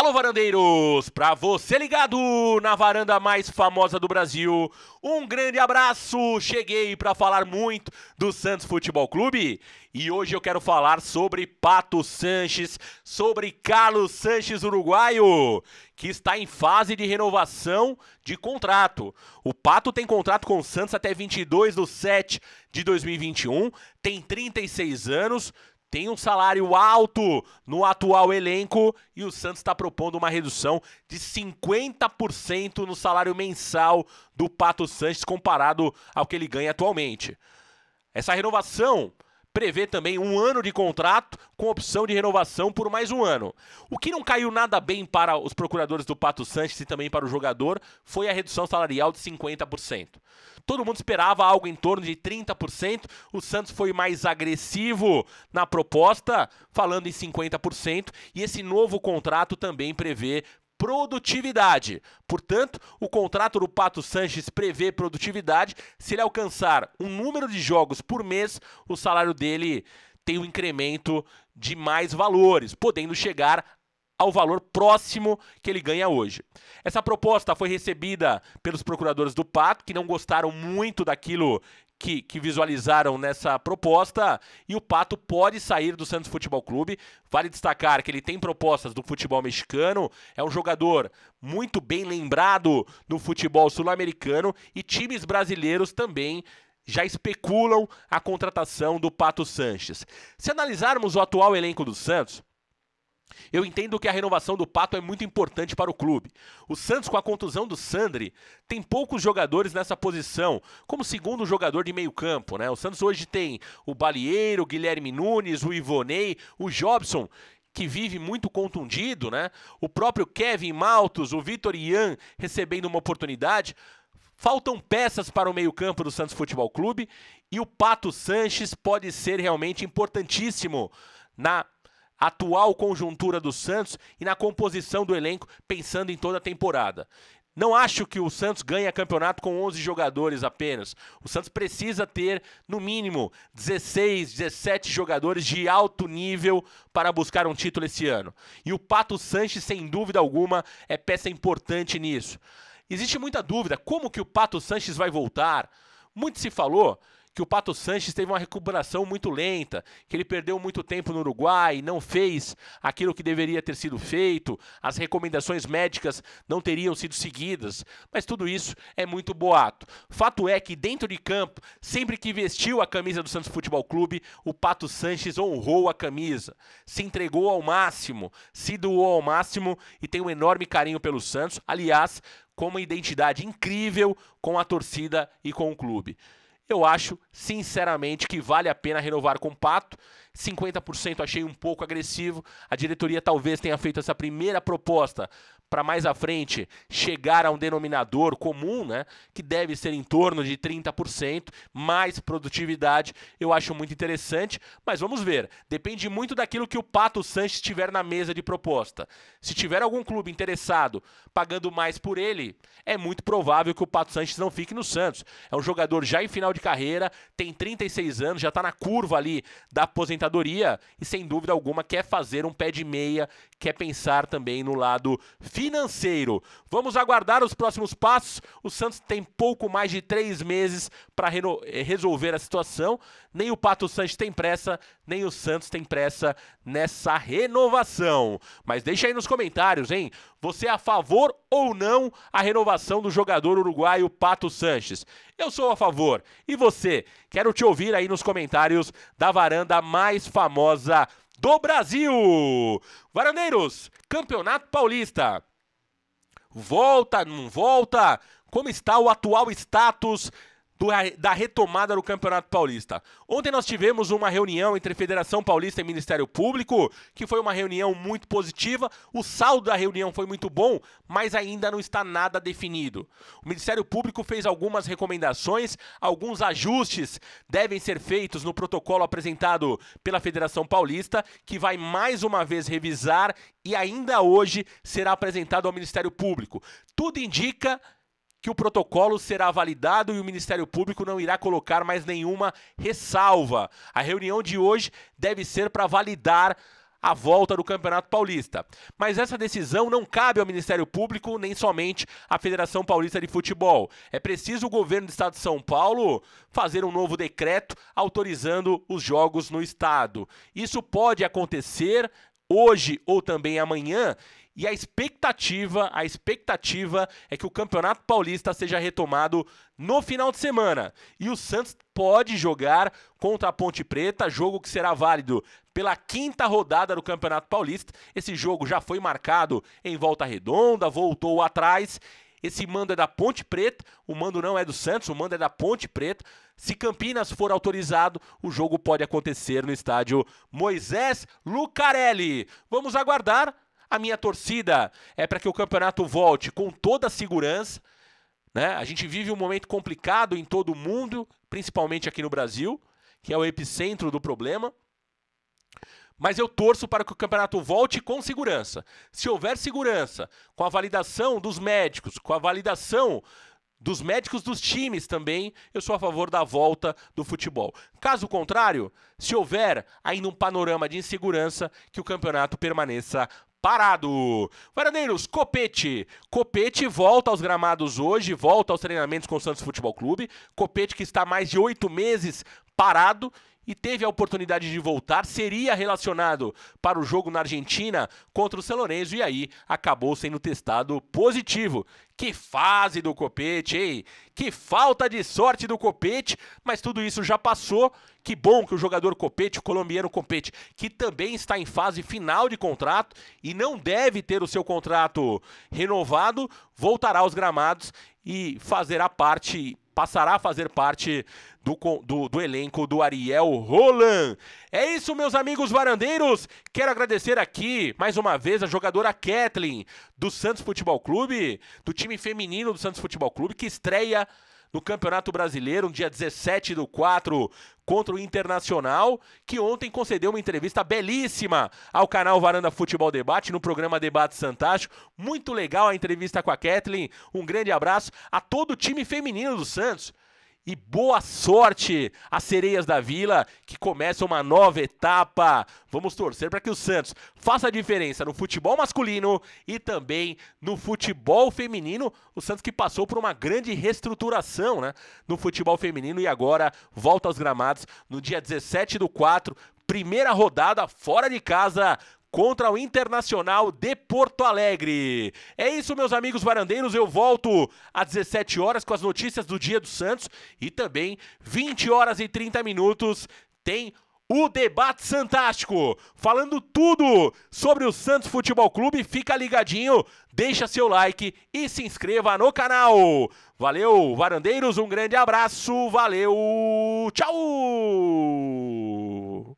Alô, varandeiros! Pra você ligado na varanda mais famosa do Brasil, um grande abraço! Cheguei para falar muito do Santos Futebol Clube e hoje eu quero falar sobre Pato Sanches, sobre Carlos Sanches Uruguaio, que está em fase de renovação de contrato. O Pato tem contrato com o Santos até 22 de 7 de 2021, tem 36 anos, tem um salário alto no atual elenco e o Santos está propondo uma redução de 50% no salário mensal do Pato Sanches comparado ao que ele ganha atualmente. Essa renovação prevê também um ano de contrato com opção de renovação por mais um ano. O que não caiu nada bem para os procuradores do Pato Sanches e também para o jogador foi a redução salarial de 50%. Todo mundo esperava algo em torno de 30%. O Santos foi mais agressivo na proposta, falando em 50%, e esse novo contrato também prevê produtividade. Portanto, o contrato do Pato Sanches prevê produtividade. Se ele alcançar um número de jogos por mês, o salário dele tem um incremento de mais valores, podendo chegar ao valor próximo que ele ganha hoje. Essa proposta foi recebida pelos procuradores do Pato, que não gostaram muito daquilo que, que visualizaram nessa proposta e o Pato pode sair do Santos Futebol Clube. Vale destacar que ele tem propostas do futebol mexicano, é um jogador muito bem lembrado no futebol sul-americano e times brasileiros também já especulam a contratação do Pato Sanches. Se analisarmos o atual elenco do Santos, eu entendo que a renovação do Pato é muito importante para o clube. O Santos, com a contusão do Sandri, tem poucos jogadores nessa posição, como segundo jogador de meio campo. Né? O Santos hoje tem o Balieiro, o Guilherme Nunes, o Ivonei, o Jobson, que vive muito contundido, né? o próprio Kevin Maltos, o Vitor Ian recebendo uma oportunidade. Faltam peças para o meio-campo do Santos Futebol Clube e o Pato Sanches pode ser realmente importantíssimo na atual conjuntura do Santos e na composição do elenco, pensando em toda a temporada. Não acho que o Santos ganhe campeonato com 11 jogadores apenas. O Santos precisa ter, no mínimo, 16, 17 jogadores de alto nível para buscar um título esse ano. E o Pato Sanches, sem dúvida alguma, é peça importante nisso. Existe muita dúvida como que o Pato Sanches vai voltar. Muito se falou que o Pato Sanches teve uma recuperação muito lenta, que ele perdeu muito tempo no Uruguai, não fez aquilo que deveria ter sido feito, as recomendações médicas não teriam sido seguidas, mas tudo isso é muito boato. Fato é que dentro de campo, sempre que vestiu a camisa do Santos Futebol Clube, o Pato Sanches honrou a camisa, se entregou ao máximo, se doou ao máximo e tem um enorme carinho pelo Santos, aliás, com uma identidade incrível com a torcida e com o clube eu acho, sinceramente, que vale a pena renovar com o Pato. 50% achei um pouco agressivo. A diretoria talvez tenha feito essa primeira proposta para mais à frente chegar a um denominador comum, né, que deve ser em torno de 30%, mais produtividade, eu acho muito interessante, mas vamos ver. Depende muito daquilo que o Pato Sanches tiver na mesa de proposta. Se tiver algum clube interessado pagando mais por ele, é muito provável que o Pato Sanches não fique no Santos. É um jogador já em final de carreira, tem 36 anos, já está na curva ali da aposentadoria e sem dúvida alguma quer fazer um pé de meia, quer pensar também no lado financeiro. Vamos aguardar os próximos passos. O Santos tem pouco mais de três meses para eh, resolver a situação. Nem o Pato Sanches tem pressa, nem o Santos tem pressa nessa renovação. Mas deixa aí nos comentários, hein? Você é a favor ou não a renovação do jogador uruguaio Pato Sanches? Eu sou a favor. E você? Quero te ouvir aí nos comentários da varanda mais famosa do Brasil. Varandeiros, Campeonato Paulista. Volta, não volta? Como está o atual status do, da retomada do Campeonato Paulista. Ontem nós tivemos uma reunião entre Federação Paulista e Ministério Público, que foi uma reunião muito positiva. O saldo da reunião foi muito bom, mas ainda não está nada definido. O Ministério Público fez algumas recomendações, alguns ajustes devem ser feitos no protocolo apresentado pela Federação Paulista, que vai mais uma vez revisar e ainda hoje será apresentado ao Ministério Público. Tudo indica que o protocolo será validado e o Ministério Público não irá colocar mais nenhuma ressalva. A reunião de hoje deve ser para validar a volta do Campeonato Paulista. Mas essa decisão não cabe ao Ministério Público nem somente à Federação Paulista de Futebol. É preciso o governo do estado de São Paulo fazer um novo decreto autorizando os jogos no estado. Isso pode acontecer hoje ou também amanhã e a expectativa, a expectativa é que o Campeonato Paulista seja retomado no final de semana. E o Santos pode jogar contra a Ponte Preta, jogo que será válido pela quinta rodada do Campeonato Paulista. Esse jogo já foi marcado em volta redonda, voltou atrás. Esse mando é da Ponte Preta, o mando não é do Santos, o mando é da Ponte Preta. Se Campinas for autorizado, o jogo pode acontecer no estádio Moisés Lucarelli. Vamos aguardar a minha torcida é para que o campeonato volte com toda a segurança. Né? A gente vive um momento complicado em todo o mundo, principalmente aqui no Brasil, que é o epicentro do problema. Mas eu torço para que o campeonato volte com segurança. Se houver segurança, com a validação dos médicos, com a validação dos médicos dos times também, eu sou a favor da volta do futebol. Caso contrário, se houver ainda um panorama de insegurança, que o campeonato permaneça parado. Varandeiros, Copete. Copete volta aos gramados hoje, volta aos treinamentos com o Santos Futebol Clube. Copete que está há mais de oito meses parado e teve a oportunidade de voltar, seria relacionado para o jogo na Argentina contra o São Lourenço e aí acabou sendo testado positivo. Que fase do Copete, hein? Que falta de sorte do Copete, mas tudo isso já passou. Que bom que o jogador Copete, o colombiano Copete, que também está em fase final de contrato e não deve ter o seu contrato renovado, voltará aos gramados e fazerá parte passará a fazer parte do, do, do, elenco do Ariel Roland. É isso, meus amigos varandeiros. Quero agradecer aqui, mais uma vez, a jogadora Kathleen, do Santos Futebol Clube, do time feminino do Santos Futebol Clube, que estreia no Campeonato Brasileiro, no dia 17 do 4, contra o Internacional, que ontem concedeu uma entrevista belíssima ao canal Varanda Futebol Debate, no programa Debate Santástico. Muito legal a entrevista com a Kathleen. Um grande abraço a todo o time feminino do Santos e boa sorte às sereias da Vila que começa uma nova etapa. Vamos torcer para que o Santos faça a diferença no futebol masculino e também no futebol feminino. O Santos que passou por uma grande reestruturação né, no futebol feminino e agora volta aos gramados no dia 17 do 4. Primeira rodada fora de casa contra o Internacional de Porto Alegre. É isso, meus amigos varandeiros. Eu volto às 17 horas com as notícias do dia do Santos e também 20 horas e 30 minutos tem o debate fantástico, falando tudo sobre o Santos Futebol Clube. Fica ligadinho, deixa seu like e se inscreva no canal. Valeu, varandeiros, um grande abraço. Valeu. Tchau.